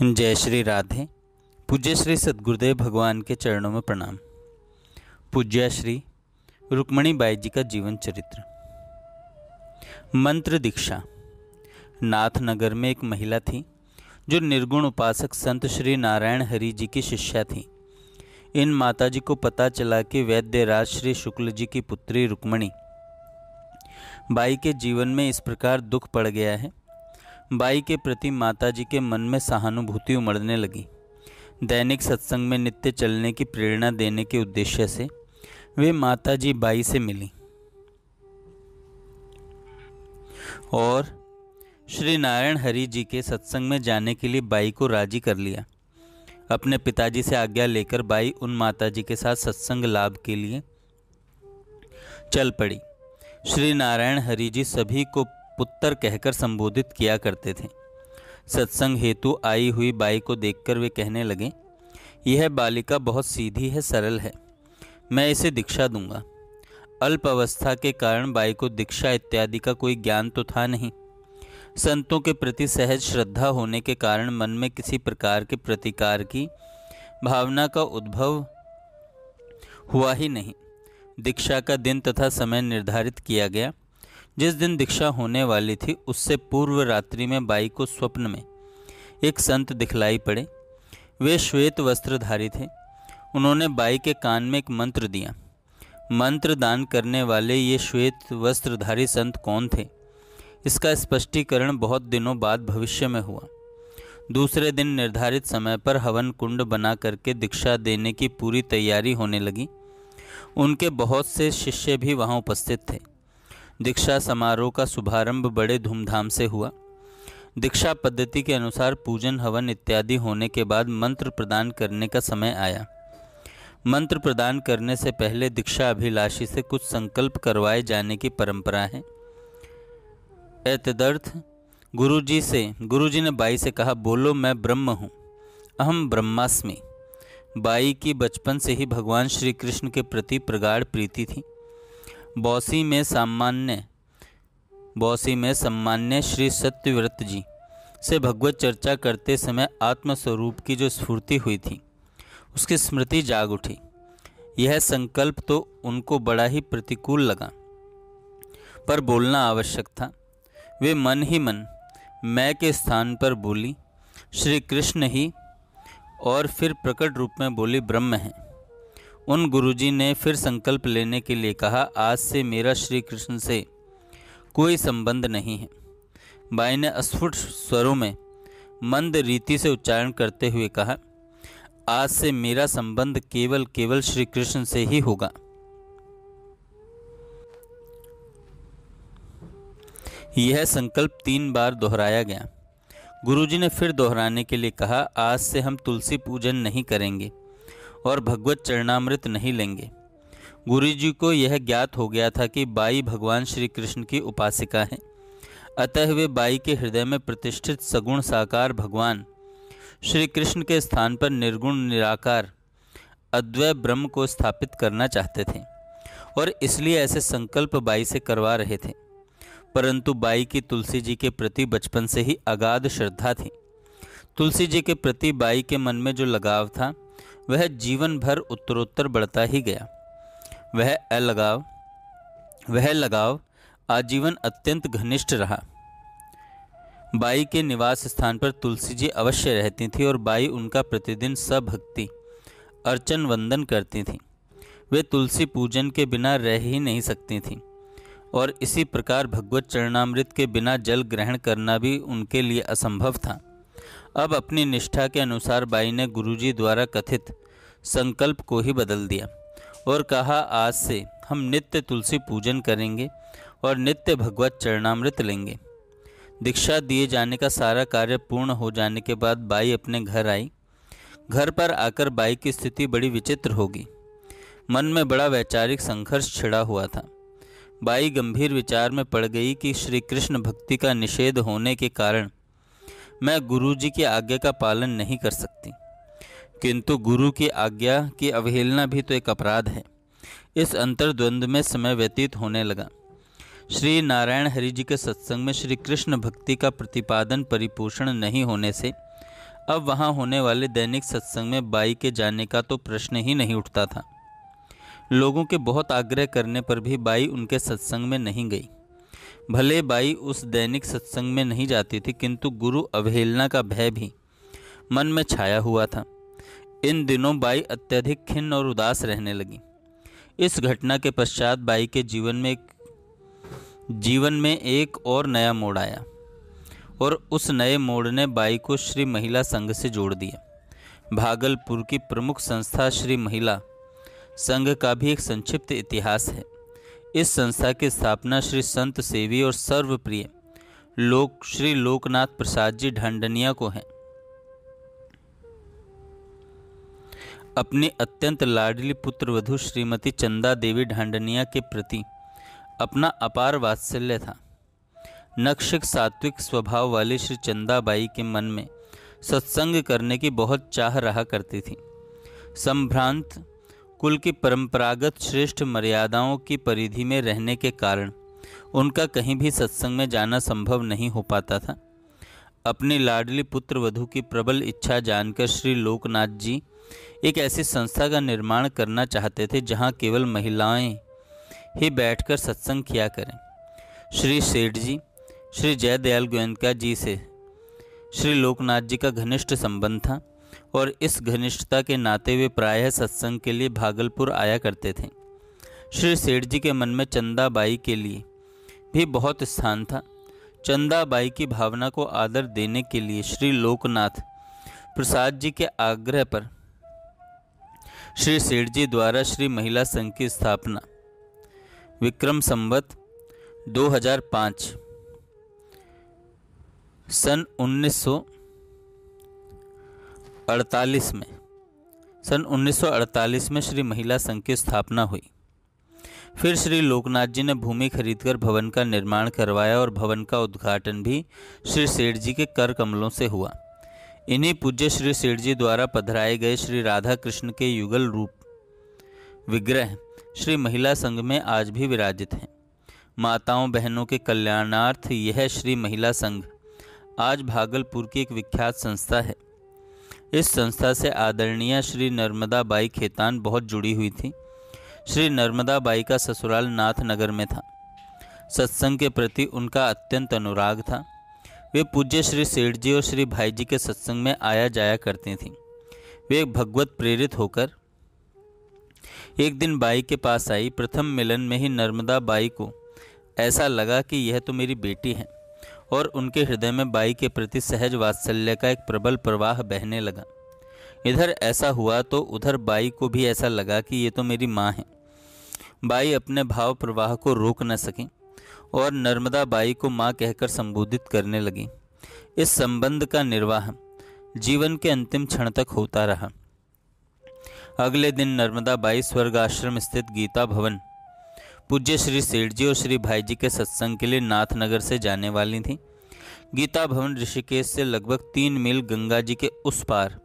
जय श्री राधे पूज्य श्री सदगुरुदेव भगवान के चरणों में प्रणाम पूज्य श्री रुक्मणी बाई जी का जीवन चरित्र मंत्र दीक्षा नाथ नगर में एक महिला थी जो निर्गुण उपासक संत श्री नारायण हरि जी की शिष्या थी इन माता जी को पता चला कि वैद्यराज श्री शुक्ल जी की पुत्री रुक्मणी बाई के जीवन में इस प्रकार दुख पड़ गया है बाई के प्रति माताजी के मन में सहानुभूति उमड़ने लगी दैनिक सत्संग में नित्य चलने की प्रेरणा देने के उद्देश्य से वे माताजी बाई से मिली और श्री नारायण हरि जी के सत्संग में जाने के लिए बाई को राजी कर लिया अपने पिताजी से आज्ञा लेकर बाई उन माताजी के साथ सत्संग लाभ के लिए चल पड़ी श्री नारायण हरि जी सभी को पुत्र कहकर संबोधित किया करते थे सत्संग हेतु आई हुई बाई को देखकर वे कहने लगे यह बालिका बहुत सीधी है सरल है मैं इसे दीक्षा दूंगा अल्प अवस्था के कारण बाई को दीक्षा इत्यादि का कोई ज्ञान तो था नहीं संतों के प्रति सहज श्रद्धा होने के कारण मन में किसी प्रकार के प्रतिकार की भावना का उद्भव हुआ ही नहीं दीक्षा का दिन तथा समय निर्धारित किया गया जिस दिन दीक्षा होने वाली थी उससे पूर्व रात्रि में बाई को स्वप्न में एक संत दिखलाई पड़े वे श्वेत वस्त्रधारी थे उन्होंने बाई के कान में एक मंत्र दिया मंत्र दान करने वाले ये श्वेत वस्त्रधारी संत कौन थे इसका स्पष्टीकरण बहुत दिनों बाद भविष्य में हुआ दूसरे दिन निर्धारित समय पर हवन कुंड बना करके दीक्षा देने की पूरी तैयारी होने लगी उनके बहुत से शिष्य भी वहाँ उपस्थित थे दीक्षा समारोह का शुभारंभ बड़े धूमधाम से हुआ दीक्षा पद्धति के अनुसार पूजन हवन इत्यादि होने के बाद मंत्र प्रदान करने का समय आया मंत्र प्रदान करने से पहले दीक्षा अभिलाषी से कुछ संकल्प करवाए जाने की परंपरा है एतदर्थ गुरुजी से गुरुजी ने बाई से कहा बोलो मैं ब्रह्म हूँ अहम ब्रह्मास्मि बाई की बचपन से ही भगवान श्री कृष्ण के प्रति प्रगाढ़ प्रीति थी बौसी में सामान्य बौसी में सामान्य श्री सत्यव्रत जी से भगवत चर्चा करते समय आत्मस्वरूप की जो स्फूर्ति हुई थी उसकी स्मृति जाग उठी यह संकल्प तो उनको बड़ा ही प्रतिकूल लगा पर बोलना आवश्यक था वे मन ही मन मैं के स्थान पर बोली श्री कृष्ण ही और फिर प्रकट रूप में बोली ब्रह्म हैं उन गुरुजी ने फिर संकल्प लेने के लिए कहा आज से मेरा श्री कृष्ण से कोई संबंध नहीं है बाई ने अस्फुट स्वरों में मंद रीति से उच्चारण करते हुए कहा आज से मेरा संबंध केवल केवल श्री कृष्ण से ही होगा यह संकल्प तीन बार दोहराया गया गुरुजी ने फिर दोहराने के लिए कहा आज से हम तुलसी पूजन नहीं करेंगे और भगवत चरणामृत नहीं लेंगे गुरुजी को यह ज्ञात हो गया था कि बाई भगवान श्री कृष्ण की उपासिका है अतः वे बाई के हृदय में प्रतिष्ठित सगुण साकार भगवान श्री कृष्ण के स्थान पर निर्गुण निराकार अद्वैय ब्रह्म को स्थापित करना चाहते थे और इसलिए ऐसे संकल्प बाई से करवा रहे थे परंतु बाई की तुलसी जी के प्रति बचपन से ही अगाध श्रद्धा थी तुलसी जी के प्रति बाई के मन में जो लगाव था वह जीवन भर उत्तरोत्तर बढ़ता ही गया वह अलगाव वह लगाव आजीवन अत्यंत घनिष्ठ रहा बाई के निवास स्थान पर तुलसी जी अवश्य रहती थी और बाई उनका प्रतिदिन सभक्ति अर्चन वंदन करती थी वे तुलसी पूजन के बिना रह ही नहीं सकती थीं और इसी प्रकार भगवत चरणामृत के बिना जल ग्रहण करना भी उनके लिए असंभव था अब अपनी निष्ठा के अनुसार बाई ने गुरुजी द्वारा कथित संकल्प को ही बदल दिया और कहा आज से हम नित्य तुलसी पूजन करेंगे और नित्य भगवत चरणामृत लेंगे दीक्षा दिए जाने का सारा कार्य पूर्ण हो जाने के बाद बाई अपने घर आई घर पर आकर बाई की स्थिति बड़ी विचित्र होगी मन में बड़ा वैचारिक संघर्ष छिड़ा हुआ था बाई गंभीर विचार में पड़ गई कि श्री कृष्ण भक्ति का निषेध होने के कारण मैं गुरु जी की आज्ञा का पालन नहीं कर सकती किंतु गुरु की आज्ञा की अवहेलना भी तो एक अपराध है इस अंतर्द्वंद में समय व्यतीत होने लगा श्री नारायण हरि जी के सत्संग में श्री कृष्ण भक्ति का प्रतिपादन परिपोषण नहीं होने से अब वहाँ होने वाले दैनिक सत्संग में बाई के जाने का तो प्रश्न ही नहीं उठता था लोगों के बहुत आग्रह करने पर भी बाई उनके सत्संग में नहीं गई भले बाई उस दैनिक सत्संग में नहीं जाती थी किंतु गुरु अवहेलना का भय भी मन में छाया हुआ था इन दिनों बाई अत्यधिक खिन्न और उदास रहने लगी इस घटना के पश्चात बाई के जीवन में जीवन में एक और नया मोड़ आया और उस नए मोड़ ने बाई को श्री महिला संघ से जोड़ दिया भागलपुर की प्रमुख संस्था श्री महिला संघ का भी एक संक्षिप्त इतिहास है इस संस्था की स्थापना श्री संत सेवी और सर्वप्रिय लोक श्री लोकनाथ प्रसाद जी ढंडनिया को है अपने अत्यंत लाडली पुत्र वधु श्रीमती चंदा देवी ढांडनिया के प्रति अपना अपार वात्सल्य था नक्षक सात्विक स्वभाव वाले श्री चंदाबाई के मन में सत्संग करने की बहुत चाह रहा करती थी संभ्रांत कुल की परंपरागत श्रेष्ठ मर्यादाओं की परिधि में रहने के कारण उनका कहीं भी सत्संग में जाना संभव नहीं हो पाता था अपने लाडली पुत्र वधु की प्रबल इच्छा जानकर श्री लोकनाथ जी एक ऐसी संस्था का निर्माण करना चाहते थे जहां केवल महिलाएं ही बैठकर सत्संग किया करें श्री सेठ जी श्री जयदयाल गोयनका जी से श्री लोकनाथ जी का घनिष्ठ संबंध था और इस घनिष्ठता के नाते वे प्रायः सत्संग के लिए भागलपुर आया करते थे श्री सेठ जी के मन में चंदाबाई के लिए भी बहुत स्थान था चंदाबाई की भावना को आदर देने के लिए श्री लोकनाथ प्रसाद जी के आग्रह पर श्री सेठ जी द्वारा श्री महिला संघ की स्थापना विक्रम संवत 2005 सन 1900 अड़तालीस में सन 1948 में श्री महिला संघ की स्थापना हुई फिर श्री लोकनाथ जी ने भूमि खरीदकर भवन का निर्माण करवाया और भवन का उद्घाटन भी श्री सेठ जी के कर कमलों से हुआ इन्हीं पूज्य श्री सेठ जी द्वारा पधराए गए श्री राधा कृष्ण के युगल रूप विग्रह श्री महिला संघ में आज भी विराजित हैं माताओं बहनों के कल्याणार्थ यह श्री महिला संघ आज भागलपुर की एक विख्यात संस्था है इस संस्था से आदरणीय श्री नर्मदा बाई खेतान बहुत जुड़ी हुई थी श्री नर्मदा बाई का ससुराल नाथनगर में था सत्संग के प्रति उनका अत्यंत अनुराग था वे पूज्य श्री सेठ जी और श्री भाई जी के सत्संग में आया जाया करती थीं वे भगवत प्रेरित होकर एक दिन बाई के पास आई प्रथम मिलन में ही नर्मदा बाई को ऐसा लगा कि यह तो मेरी बेटी है और उनके हृदय में बाई के प्रति सहज वात्सल्य का एक प्रबल प्रवाह बहने लगा इधर ऐसा हुआ तो उधर बाई को भी ऐसा लगा कि ये तो मेरी माँ है बाई अपने भाव प्रवाह को रोक न सकें और नर्मदा बाई को माँ कहकर संबोधित करने लगी इस संबंध का निर्वाह जीवन के अंतिम क्षण तक होता रहा अगले दिन नर्मदा बाई स्वर्ग आश्रम स्थित गीता भवन पूज्य श्री सेठ जी और श्री भाई जी के सत्संग के लिए नाथनगर से जाने वाली थी गीता भवन ऋषिकेश से लगभग तीन मील गंगा जी के उस पार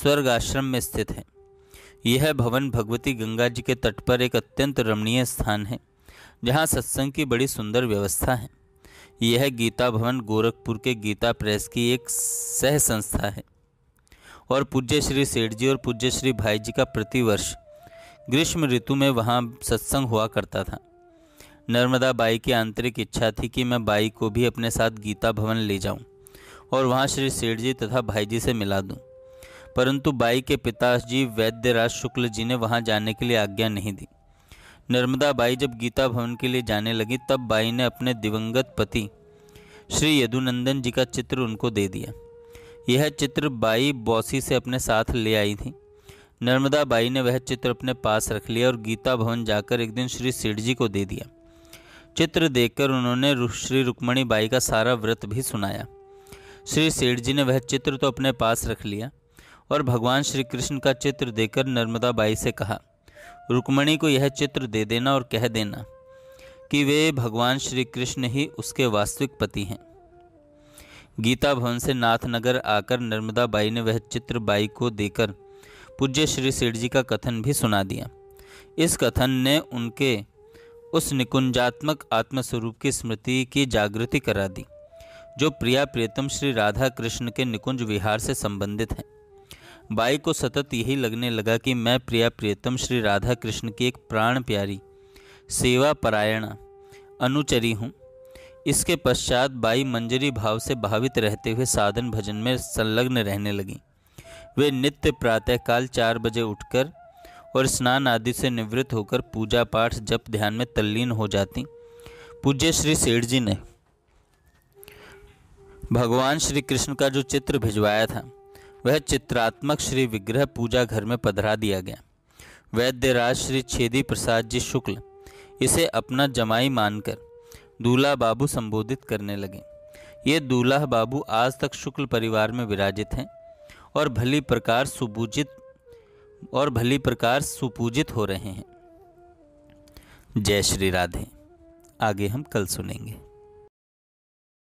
स्वर्ग आश्रम में स्थित है यह भवन भगवती गंगा जी के तट पर एक अत्यंत रमणीय स्थान है जहाँ सत्संग की बड़ी सुंदर व्यवस्था है यह गीता भवन गोरखपुर के गीता प्रेस की एक सह संस्था है और पूज्य श्री सेठ जी और पूज्य श्री भाई जी का प्रतिवर्ष ग्रीष्म ऋतु में वहाँ सत्संग हुआ करता था नर्मदा बाई की आंतरिक इच्छा थी कि मैं बाई को भी अपने साथ गीता भवन ले जाऊं और वहाँ श्री सेठ जी तथा भाई जी से मिला दूं परंतु बाई के पिताजी वैद्यराज शुक्ल जी ने वहाँ जाने के लिए आज्ञा नहीं दी नर्मदा बाई जब गीता भवन के लिए जाने लगी तब बाई ने अपने दिवंगत पति श्री यदुनंदन जी का चित्र उनको दे दिया यह चित्र बाई बौसी से अपने साथ ले आई थी नर्मदा बाई ने वह चित्र अपने पास रख लिया और गीता भवन जाकर एक दिन श्री सेठ जी को दे दिया चित्र देखकर उन्होंने श्री रुक्मणी बाई का सारा व्रत भी सुनाया श्री सेठ जी ने वह चित्र तो अपने पास रख लिया और भगवान श्री कृष्ण का चित्र देकर नर्मदा बाई से कहा रुक्मणी को यह चित्र दे देना और कह देना कि वे भगवान श्री कृष्ण ही उसके वास्तविक पति हैं गीता भवन से नाथनगर आकर नर्मदा बाई ने वह चित्र बाई को देकर पूज्य श्री सेठ जी का कथन भी सुना दिया इस कथन ने उनके उस निकुंजात्मक आत्मस्वरूप की स्मृति की जागृति करा दी जो प्रिया प्रियतम श्री राधा कृष्ण के निकुंज विहार से संबंधित हैं बाई को सतत यही लगने लगा कि मैं प्रिया प्रियतम श्री राधा कृष्ण की एक प्राण प्यारी सेवा परायणा अनुचरी हूँ इसके पश्चात बाई मंजरी भाव से भावित रहते हुए साधन भजन में संलग्न रहने लगी वे नित्य प्रातःकाल चार बजे उठकर और स्नान आदि से निवृत्त होकर पूजा पाठ जप ध्यान में तल्लीन हो जाती पूज्य श्री सेठ जी ने भगवान श्री कृष्ण का जो चित्र भिजवाया था वह चित्रात्मक श्री विग्रह पूजा घर में पधरा दिया गया वैद्यराज श्री छेदी प्रसाद जी शुक्ल इसे अपना जमाई मानकर दूल्हा बाबू संबोधित करने लगे ये दूल्हा बाबू आज तक शुक्ल परिवार में विराजित हैं और भली प्रकार सुपूजित और भली प्रकार सुपूजित हो रहे हैं जय श्री राधे आगे हम कल सुनेंगे